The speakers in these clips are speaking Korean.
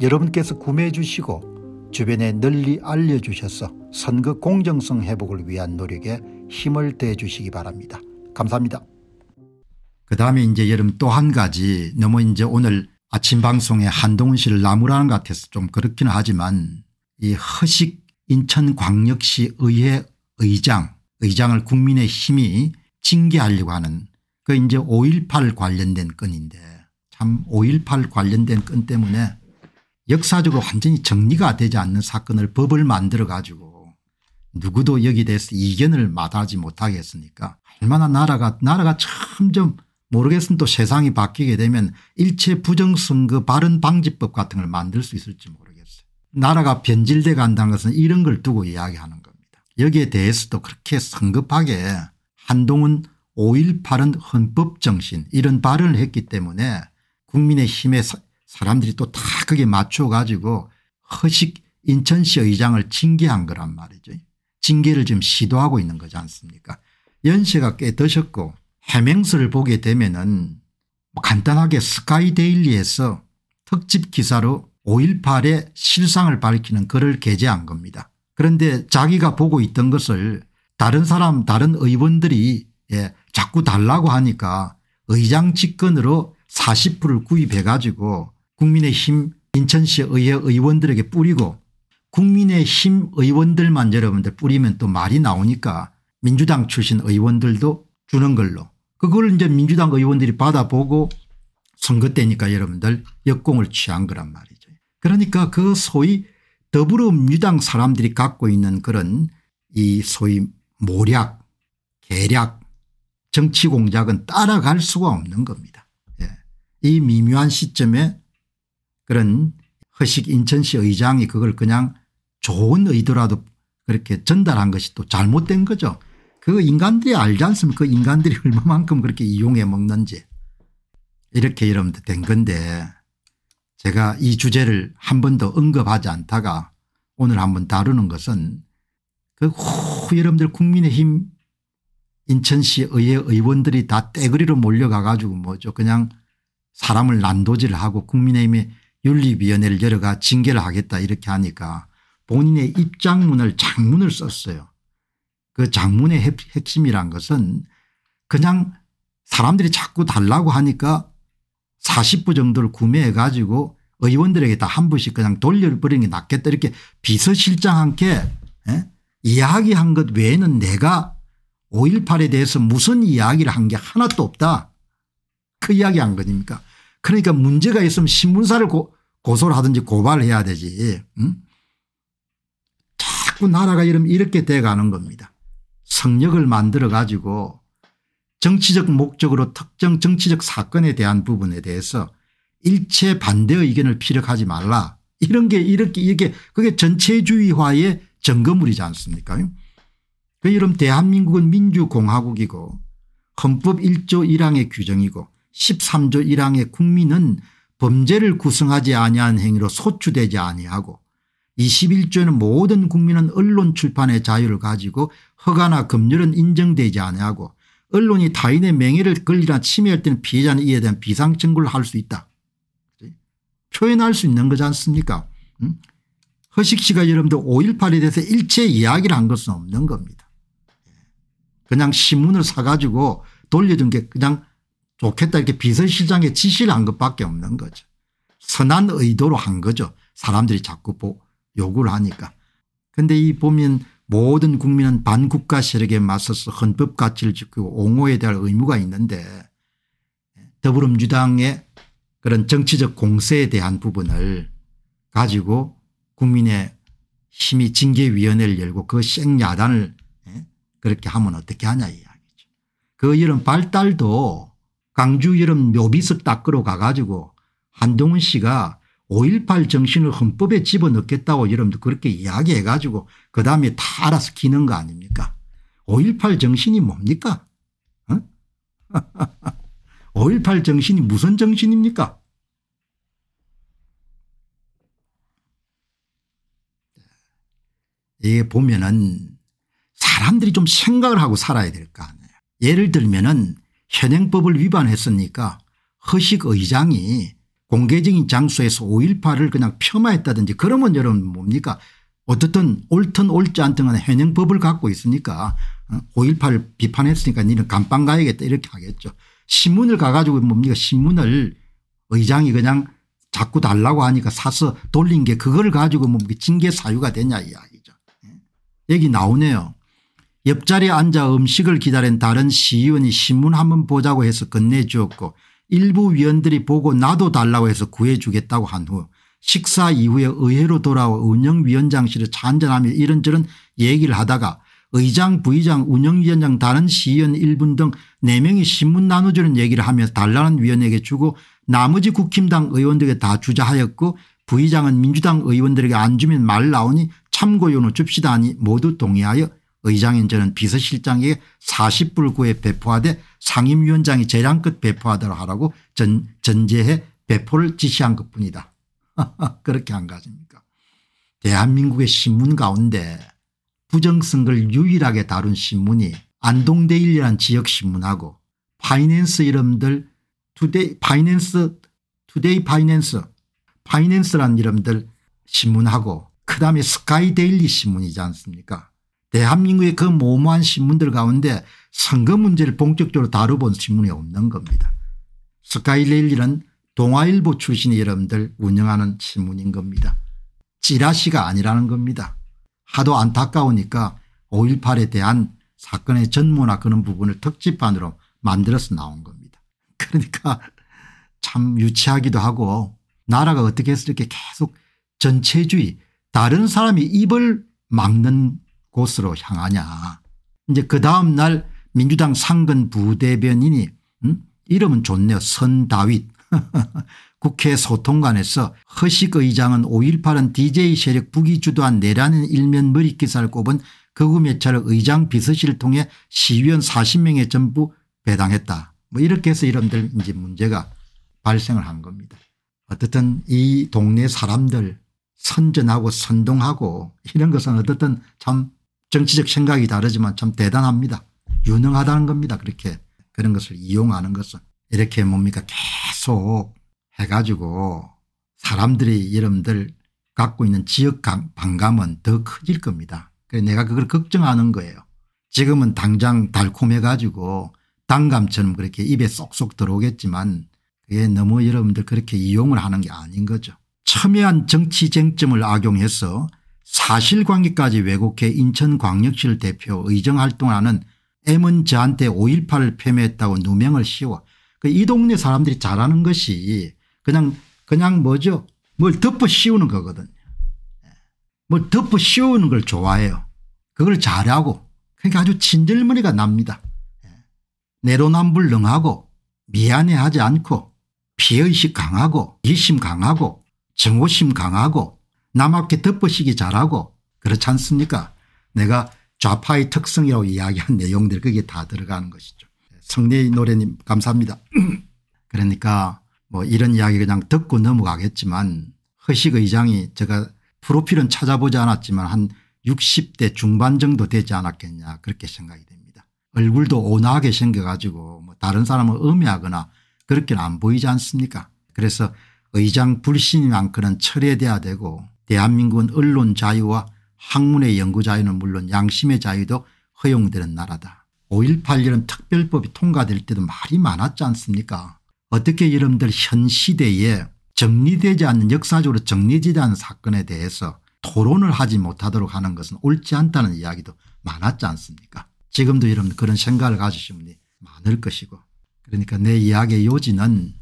여러분께서 구매해 주시고 주변에 널리 알려주셔서 선거 공정성 회복을 위한 노력에 힘을 대 주시기 바랍니다. 감사합니다. 그 다음에 이제 여름또 한 가지 너무 이제 오늘 아침 방송에 한동훈 씨를 나무라는 것 같아서 좀 그렇기는 하지만 이 허식 인천광역시 의회 의장 의장을 국민의 힘이 징계하려고 하는 그 이제 5.18 관련된 건인데 참 5.18 관련된 건 때문에 역사적으로 완전히 정리가 되지 않는 사건을 법을 만들어 가지고 누구도 여기 대해서 이견을 마다하지 못하겠으니까 얼마나 나라가 나라가 점점 모르겠으면 또 세상이 바뀌게 되면 일체 부정선거 발언방지법 같은 걸 만들 수 있을지 모르겠어요. 나라가 변질돼 간다는 것은 이런 걸 두고 이야기하는 겁니다. 여기에 대해서도 그렇게 성급하게 한동훈 5.18은 헌법정신 이런 발언을 했기 때문에 국민의힘의 사람들이 또다 그게 맞춰가지고 허식 인천시 의장을 징계한 거란 말이죠. 징계를 지금 시도하고 있는 거지 않습니까 연세가 꽤 드셨고 해명서를 보게 되면 은 뭐 간단하게 스카이데일리에서 특집 기사로 5.18의 실상을 밝히는 글을 게재한 겁니다. 그런데 자기가 보고 있던 것을 다른 사람 다른 의원들이 예, 자꾸 달라고 하니까 의장 직권으로 40%를 구입해 가지고 국민의힘 인천시 의회 의원들에게 뿌리고 국민의힘 의원들만 여러분들 뿌리면 또 말이 나오니까 민주당 출신 의원들도 주는 걸로 그걸 이제 민주당 의원들이 받아보고 선거 때니까 여러분들 역공을 취한 거란 말이죠. 그러니까 그 소위 더불어민주당 사람들이 갖고 있는 그런 이 소위 모략 계략 정치 공작은 따라갈 수가 없는 겁니다. 예. 이 미묘한 시점에 그런 허식 인천시 의장이 그걸 그냥 좋은 의도라도 그렇게 전달한 것이 또 잘못된 거죠. 그 인간들이 알지 않습니까? 그 인간들이 얼마만큼 그렇게 이용해 먹는지. 이렇게 여러분들 된 건데 제가 이 주제를 한 번도 언급하지 않다가 오늘 한번 다루는 것은 그 후 여러분들 국민의힘 인천시 의회 의원들이 다 떼거리로 몰려가 가지고 뭐죠 그냥 사람을 난도질하고 국민의힘의 윤리위원회를 열어가 징계를 하겠다 이렇게 하니까 본인의 입장문을 장문을 썼어요. 그 장문의 핵심이란 것은 그냥 사람들이 자꾸 달라고 하니까 40부 정도를 구매해 가지고 의원들에게 다 한 부씩 그냥 돌려버리는 게 낫겠다 이렇게 비서실장한테 예? 이야기한 것 외에는 내가 5.18에 대해서 무슨 이야기를 한 게 하나도 없다. 그 이야기한 거니까 그러니까 문제가 있으면 신문사를 고 고소를 하든지 고발을 해야 되지. 응? 자꾸 나라가 이러 이렇게 돼가는 겁니다. 성역을 만들어 가지고 정치적 목적으로 특정 정치적 사건에 대한 부분에 대해서 일체 반대 의견을 피력하지 말라. 이런 게 이렇게 이게 그게 전체주의화의 점검물이지 않습니까? 그 이름 대한민국은 민주공화국이고 헌법 1조 1항의 규정이고 13조 1항의 국민은 범죄를 구성하지 아니한 행위로 소추되지 아니하고 21조에는 모든 국민은 언론 출판의 자유를 가지고 허가나 검열은 인정되지 아니하고 언론이 타인의 명예를 권리나 침해할 때는 피해자는 이에 대한 비상청구를 할 수 있다. 표현할 수 있는 거지 않습니까 음? 허식 씨가 여러분들 5.18에 대해서 일체 이야기를 한 것은 없는 겁니다. 예. 그냥 신문을 사가지고 돌려준 게 그냥 좋겠다 이렇게 비서실장에 지시를 한 것밖에 없는 거죠. 선한 의도로 한 거죠. 사람들이 자꾸 요구를 하니까. 그런데 이 보면 모든 국민은 반국가 세력에 맞서서 헌법 가치를 지키고 옹호에 대한 의무가 있는데 더불어민주당의 그런 정치적 공세에 대한 부분을 가지고 국민의 힘이 징계위원회를 열고 그 생야단을 예, 그렇게 하면 어떻게 하냐 이야기죠. 그 이런 발달도 광주 이름 묘비석 닦으러 가가지고 한동훈 씨가 5.18 정신을 헌법에 집어넣겠다고 여러분들 그렇게 이야기해 가지고 그 다음에 다 알아서 기는 거 아닙니까 5.18 정신이 뭡니까 어? 5.18 정신이 무슨 정신입니까 이게 보면은 사람들이 좀 생각을 하고 살아야 될 거 아니에요 예를 들면은 현행법을 위반했으니까 허식 의장이 공개적인 장소에서 5.18을 그냥 폄하했다든지 그러면 여러분 뭡니까 어떻든 옳든 옳지 않든 간에 현행법을 갖고 있으니까 5.18을 어, 비판했으니까 니는 감방 가야겠다 이렇게 하겠죠. 신문을 가가지고 뭡니까 신문을 의장이 그냥 자꾸 달라고 하니까 사서 돌린 게 그걸 가지고 뭡니까 징계 사유가 되냐 이야기죠. 여기 예. 나오네요. 옆자리에 앉아 음식을 기다린 다른 시의원이 신문 한번 보자고 해서 건네주었고 일부 위원들이 보고 나도 달라고 해서 구해주겠다고 한 후 식사 이후에 의회로 돌아와 운영위원장실에 잔잔하며 이런저런 얘기를 하다가 의장 부의장 운영위원장 다른 시의원 1분 등 4명이 신문 나눠주는 얘기를 하며 달라는 위원에게 주고 나머지 국힘당 의원들에게 다 주자하였고 부의장은 민주당 의원들에게 안 주면 말 나오니 참고요는 줍시다니 하 모두 동의하여 의장인제는 비서실장에게 40불구에 배포하되 상임위원장이 재량껏 배포하도록 하라고 전, 전제해 배포를 지시한 것뿐이다. 그렇게 한거 아닙니까 대한민국의 신문 가운데 부정선거를 유일하게 다룬 신문이 안동데일이라는 지역신문하고 파이낸스 이름들 투데이 파이낸스 투데이 파이낸스 파이낸스라는 이름들 신문하고 그다음에 스카이데일리 신문이지 않습니까 대한민국의 그 모모한 신문들 가운데 선거 문제를 본격적으로 다뤄본 신문이 없는 겁니다. 스카이레일리는 동아일보 출신의 여러분들 운영하는 신문인 겁니다. 찌라시가 아니라는 겁니다. 하도 안타까우니까 5.18에 대한 사건의 전모나 그런 부분을 특집판으로 만들어서 나온 겁니다. 그러니까 참 유치하기도 하고 나라가 어떻게 해서 이렇게 계속 전체주의 다른 사람이 입을 막는 곳으로 향하냐. 이제 그 다음 날 민주당 상근 부대변인이 음? 이름은 좋네요. 선다윗. 국회 소통관에서 허식 의장은 5.18은 DJ 세력 북이 주도한 내라는 일면 머릿기사를 꼽은 극우매체를 그 의장 비서실을 통해 시위원 40명에 전부 배당했다. 뭐 이렇게 해서 이런들 이제 문제가 발생을 한 겁니다. 어떻든 이 동네 사람들 선전하고 선동하고 이런 것은 어떻든 참 정치적 생각이 다르지만 참 대단합니다. 유능하다는 겁니다. 그렇게 그런 것을 이용하는 것은 이렇게 뭡니까 계속 해가지고 사람들의 이름들 갖고 있는 지역 반감은 더 커질 겁니다. 그래서 내가 그걸 걱정하는 거예요. 지금은 당장 달콤해가지고 단감처럼 그렇게 입에 쏙쏙 들어오겠지만 그게 너무 여러분들 그렇게 이용을 하는 게 아닌 거죠. 첨예한 정치 쟁점을 악용해서 사실관계까지 왜곡해 인천광역시를 대표 의정활동하는 M은 저한테 5.18을 폐매했다고 누명을 씌워 그 이 동네 사람들이 잘하는 것이 그냥 그냥 뭐죠 뭘 덮어 씌우는 거거든요. 뭘 덮어 씌우는 걸 좋아해요. 그걸 잘하고 그러니까 아주 친절머리가 납니다. 내로남불능하고 미안해하지 않고 피의식 강하고 이심 강하고 증오심 강하고 남학계 덮어시기 잘하고 그렇지 않습니까 내가 좌파의 특성이라고 이야기한 내용들 그게 다 들어가는 것이죠. 성례의 노래님 감사합니다. 그러니까 뭐 이런 이야기 그냥 듣고 넘어가겠지만 허식 의장이 제가 프로필은 찾아보지 않았지만 한 60대 중반 정도 되지 않았겠냐 그렇게 생각이 됩니다. 얼굴도 온화하게 생겨가지고 뭐 다른 사람을 음해하거나 그렇게는 안 보이지 않습니까 그래서 의장 불신이 많고는 철회돼야 되고 대한민국은 언론 자유와 학문의 연구 자유는 물론 양심의 자유도 허용되는 나라다. 5.18 여름 특별법이 통과될 때도 말이 많았지 않습니까 어떻게 여러분들 현 시대에 정리되지 않는 역사적으로 정리되지 않은 사건에 대해서 토론을 하지 못하도록 하는 것은 옳지 않다는 이야기도 많았지 않습니까 지금도 여러분 그런 생각을 가지신 분이 많을 것이고 그러니까 내 이야기의 요지는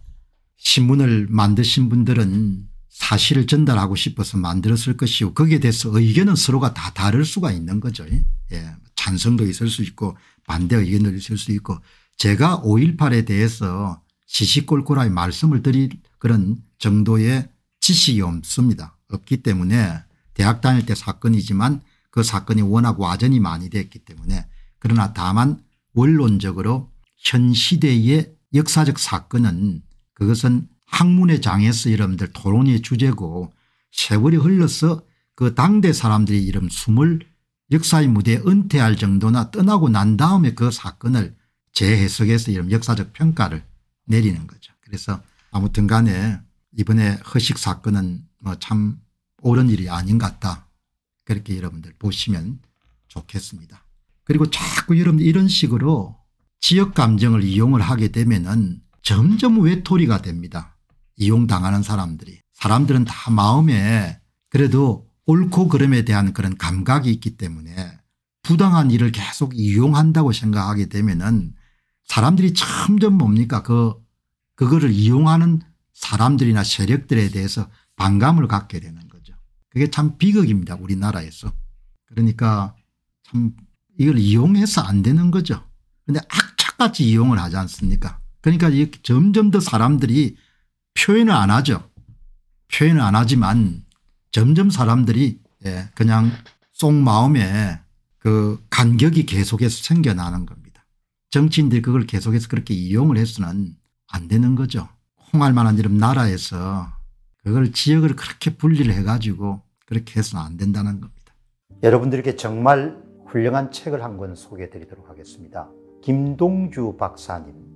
신문을 만드신 분들은 사실을 전달하고 싶어서 만들었을 것이고 거기에 대해서 의견은 서로가 다 다를 수가 있는 거죠. 예. 찬성도 있을 수 있고 반대 의견도 있을 수 있고 제가 5.18에 대해서 시시콜콜하게 말씀을 드릴 그런 정도의 지식이 없습니다. 없기 때문에 대학 다닐 때 사건이지만 그 사건이 워낙 와전이 많이 됐기 때문에 그러나 다만 원론적으로 현 시대의 역사적 사건은 그것은 학문의 장에서 이름들 토론의 주제고 세월이 흘러서 그 당대 사람들이 이름 숨을 역사의 무대에 은퇴할 정도나 떠나고 난 다음에 그 사건을 재해석해서 이런 역사적 평가를 내리는 거죠. 그래서 아무튼 간에 이번에 허식 사건은 뭐참 옳은 일이 아닌 것 같다. 그렇게 여러분들 보시면 좋겠습니다. 그리고 자꾸 여러분 이런 식으로 지역 감정을 이용을 하게 되면 은 점점 외톨이가 됩니다. 이용당하는 사람들이 사람들은 다 마음에 그래도 옳고 그름에 대한 그런 감각이 있기 때문에 부당한 일을 계속 이용한다고 생각하게 되면은 사람들이 점점 뭡니까 그 그거를 이용하는 사람들이나 세력들에 대해서 반감을 갖게 되는 거죠. 그게 참 비극입니다 우리나라에서. 그러니까 참 이걸 이용해서 안 되는 거죠. 근데 악착같이 이용을 하지 않습니까 그러니까 점점 더 사람들이 표현을안 하죠. 표현을안 하지만 점점 사람들이 예, 그냥 속마음에 그 간격이 계속해서 생겨나는 겁니다. 정치인들이 그걸 계속해서 그렇게 이용을 해서는 안 되는 거죠. 홍할 만한 이름 나라에서 그걸 지역을 그렇게 분리를 해가지고 그렇게 해서는 안 된다는 겁니다. 여러분들께 정말 훌륭한 책을 한 권 소개해 드리도록 하겠습니다. 김동주 박사님